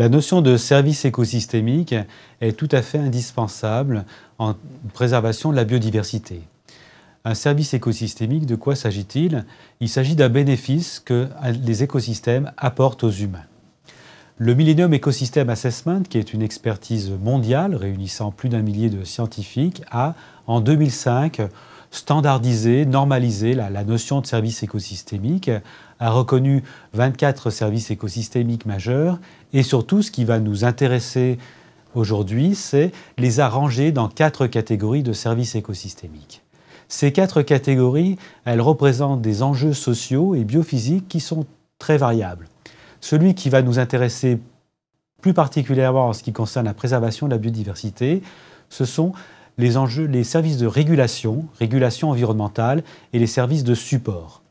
La notion de service écosystémique est tout à fait indispensable en préservation de la biodiversité. Un service écosystémique, de quoi s'agit-il Il, s'agit d'un bénéfice que les écosystèmes apportent aux humains. Le Millennium Ecosystem Assessment, qui est une expertise mondiale réunissant plus d'un millier de scientifiques, a, en 2005, standardiser, normaliser la, la notion de service écosystémique, a reconnu 24 services écosystémiques majeurs, et surtout ce qui va nous intéresser aujourd'hui, c'est les arranger dans quatre catégories de services écosystémiques. Ces quatre catégories, elles représentent des enjeux sociaux et biophysiques qui sont très variables. Celui qui va nous intéresser plus particulièrement en ce qui concerne la préservation de la biodiversité, ce sont les enjeux, les services de régulation, régulation environnementale et les services de support.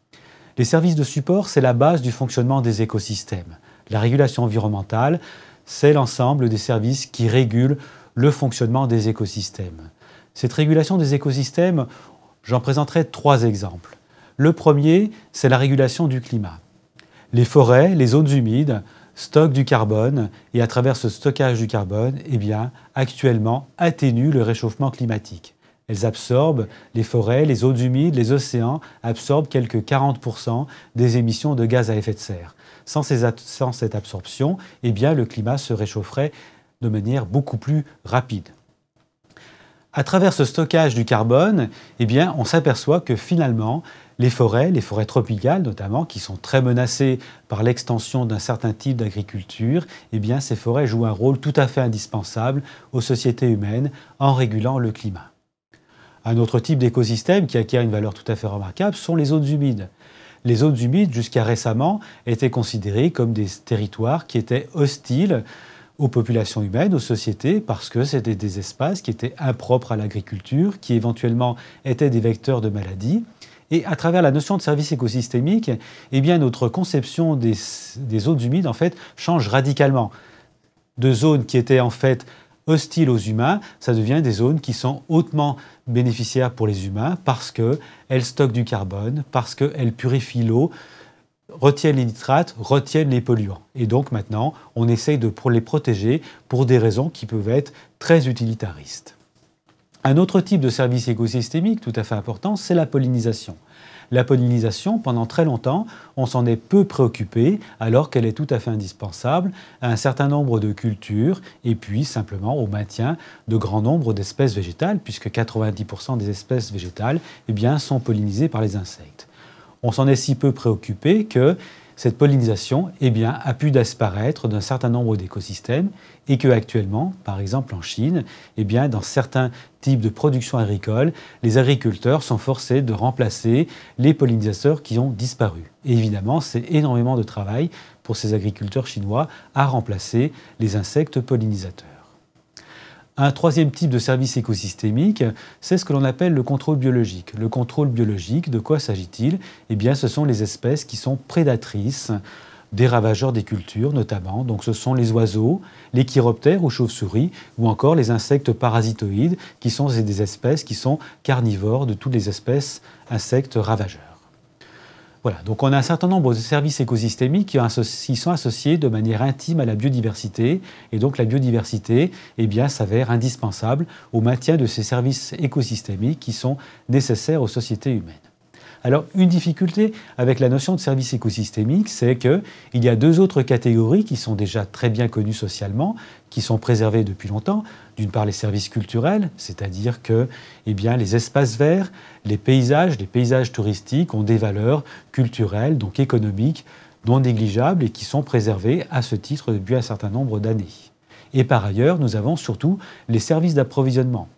Les services de support, c'est la base du fonctionnement des écosystèmes. La régulation environnementale, c'est l'ensemble des services qui régulent le fonctionnement des écosystèmes. Cette régulation des écosystèmes, j'en présenterai trois exemples. Le premier, c'est la régulation du climat. Les forêts, les zones humides, Stock du carbone et à travers ce stockage du carbone, eh bien, actuellement, atténuent le réchauffement climatique. Elles absorbent, les forêts, les eaux humides, les océans absorbent quelques 40% des émissions de gaz à effet de serre. Sans, sans cette absorption, eh bien, le climat se réchaufferait de manière beaucoup plus rapide à travers ce stockage du carbone, eh bien, on s'aperçoit que finalement, les forêts, les forêts tropicales notamment, qui sont très menacées par l'extension d'un certain type d'agriculture, eh bien, ces forêts jouent un rôle tout à fait indispensable aux sociétés humaines en régulant le climat. Un autre type d'écosystème qui acquiert une valeur tout à fait remarquable sont les zones humides. Les zones humides, jusqu'à récemment, étaient considérées comme des territoires qui étaient hostiles aux populations humaines, aux sociétés, parce que c'était des espaces qui étaient impropres à l'agriculture, qui éventuellement étaient des vecteurs de maladies. Et à travers la notion de service écosystémique, eh bien, notre conception des, zones humides en fait change radicalement. De zones qui étaient en fait hostiles aux humains, ça devient des zones qui sont hautement bénéficiaires pour les humains parce qu'elles stockent du carbone, parce qu'elles purifient l'eau, retiennent les nitrates, retiennent les polluants. Et donc maintenant, on essaye de les protéger pour des raisons qui peuvent être très utilitaristes. Un autre type de service écosystémique tout à fait important, c'est la pollinisation. La pollinisation, pendant très longtemps, on s'en est peu préoccupé alors qu'elle est tout à fait indispensable à un certain nombre de cultures et puis simplement au maintien de grands nombre d'espèces végétales puisque 90% des espèces végétales eh bien, sont pollinisées par les insectes on s'en est si peu préoccupé que cette pollinisation eh bien, a pu disparaître d'un certain nombre d'écosystèmes et que actuellement, par exemple en Chine, eh bien, dans certains types de production agricole, les agriculteurs sont forcés de remplacer les pollinisateurs qui ont disparu. évidemment, c'est énormément de travail pour ces agriculteurs chinois à remplacer les insectes pollinisateurs. Un troisième type de service écosystémique, c'est ce que l'on appelle le contrôle biologique. Le contrôle biologique, de quoi s'agit-il Eh bien, ce sont les espèces qui sont prédatrices des ravageurs des cultures notamment. Donc ce sont les oiseaux, les chiroptères ou chauves-souris, ou encore les insectes parasitoïdes, qui sont des espèces qui sont carnivores de toutes les espèces insectes ravageurs. Voilà, donc on a un certain nombre de services écosystémiques qui, sont associés de manière intime à la biodiversité, et donc la biodiversité eh bien, s'avère indispensable au maintien de ces services écosystémiques qui sont nécessaires aux sociétés humaines. Alors une difficulté avec la notion de service écosystémique, c'est qu'il y a deux autres catégories qui sont déjà très bien connues socialement, qui sont préservées depuis longtemps. D'une part les services culturels, c'est-à-dire que eh les espaces verts, les paysages, les paysages touristiques ont des valeurs culturelles, donc économiques, non négligeables et qui sont préservées à ce titre depuis un certain nombre d'années. Et par ailleurs, nous avons surtout les services d'approvisionnement.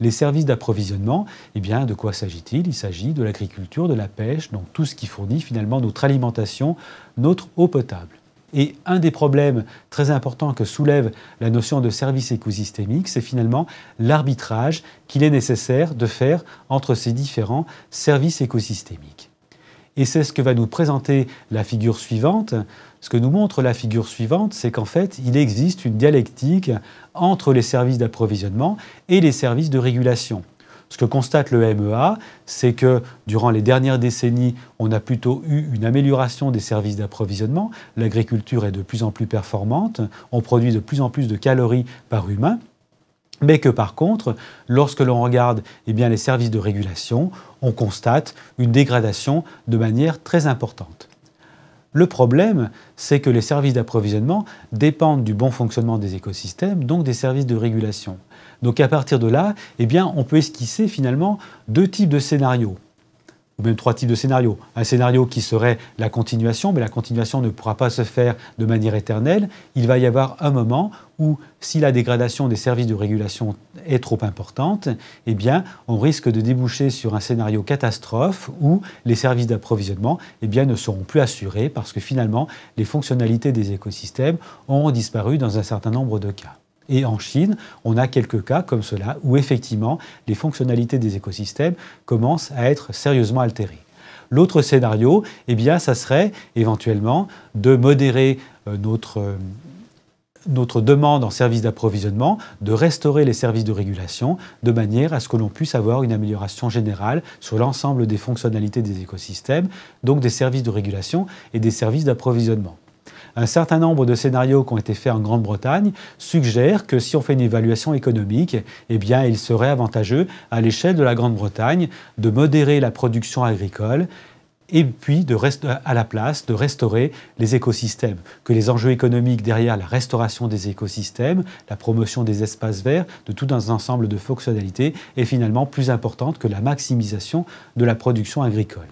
Les services d'approvisionnement, eh bien, de quoi s'agit-il Il, Il s'agit de l'agriculture, de la pêche, donc tout ce qui fournit finalement notre alimentation, notre eau potable. Et un des problèmes très importants que soulève la notion de service écosystémique, c'est finalement l'arbitrage qu'il est nécessaire de faire entre ces différents services écosystémiques. Et c'est ce que va nous présenter la figure suivante. Ce que nous montre la figure suivante, c'est qu'en fait, il existe une dialectique entre les services d'approvisionnement et les services de régulation. Ce que constate le MEA, c'est que durant les dernières décennies, on a plutôt eu une amélioration des services d'approvisionnement. L'agriculture est de plus en plus performante, on produit de plus en plus de calories par humain, mais que par contre, lorsque l'on regarde eh les services de régulation, on constate une dégradation de manière très importante. Le problème, c'est que les services d'approvisionnement dépendent du bon fonctionnement des écosystèmes, donc des services de régulation. Donc à partir de là, eh on peut esquisser finalement deux types de scénarios ou même trois types de scénarios. Un scénario qui serait la continuation, mais la continuation ne pourra pas se faire de manière éternelle. Il va y avoir un moment où, si la dégradation des services de régulation est trop importante, eh bien, on risque de déboucher sur un scénario catastrophe où les services d'approvisionnement eh ne seront plus assurés parce que finalement, les fonctionnalités des écosystèmes auront disparu dans un certain nombre de cas. Et en Chine, on a quelques cas comme cela où effectivement les fonctionnalités des écosystèmes commencent à être sérieusement altérées. L'autre scénario, eh bien, ça serait éventuellement de modérer euh, notre, euh, notre demande en services d'approvisionnement, de restaurer les services de régulation de manière à ce que l'on puisse avoir une amélioration générale sur l'ensemble des fonctionnalités des écosystèmes, donc des services de régulation et des services d'approvisionnement. Un certain nombre de scénarios qui ont été faits en Grande-Bretagne suggèrent que si on fait une évaluation économique, eh bien, il serait avantageux à l'échelle de la Grande-Bretagne de modérer la production agricole et puis à la place de restaurer les écosystèmes, que les enjeux économiques derrière la restauration des écosystèmes, la promotion des espaces verts, de tout un ensemble de fonctionnalités est finalement plus importante que la maximisation de la production agricole.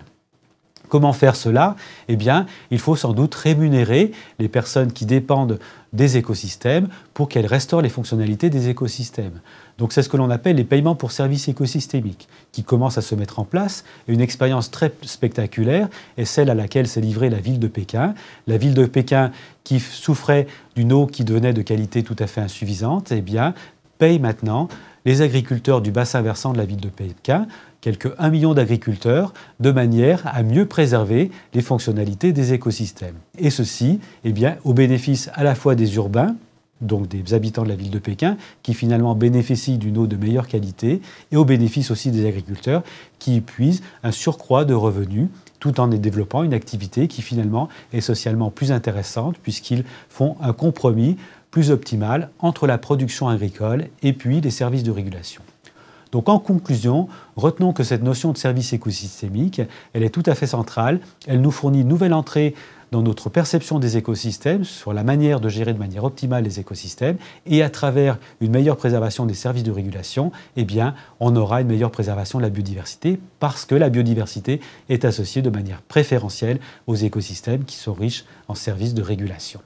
Comment faire cela Eh bien, il faut sans doute rémunérer les personnes qui dépendent des écosystèmes pour qu'elles restaurent les fonctionnalités des écosystèmes. Donc c'est ce que l'on appelle les paiements pour services écosystémiques, qui commencent à se mettre en place. une expérience très spectaculaire est celle à laquelle s'est livrée la ville de Pékin. La ville de Pékin, qui souffrait d'une eau qui devenait de qualité tout à fait insuffisante, eh bien, paye maintenant les agriculteurs du bassin versant de la ville de Pékin quelques 1 million d'agriculteurs, de manière à mieux préserver les fonctionnalités des écosystèmes. Et ceci, eh bien, au bénéfice à la fois des urbains, donc des habitants de la ville de Pékin, qui finalement bénéficient d'une eau de meilleure qualité, et au bénéfice aussi des agriculteurs, qui y puisent un surcroît de revenus tout en développant une activité qui finalement est socialement plus intéressante puisqu'ils font un compromis plus optimal entre la production agricole et puis les services de régulation. Donc en conclusion, retenons que cette notion de service écosystémique, elle est tout à fait centrale, elle nous fournit une nouvelle entrée dans notre perception des écosystèmes, sur la manière de gérer de manière optimale les écosystèmes, et à travers une meilleure préservation des services de régulation, eh bien, on aura une meilleure préservation de la biodiversité, parce que la biodiversité est associée de manière préférentielle aux écosystèmes qui sont riches en services de régulation.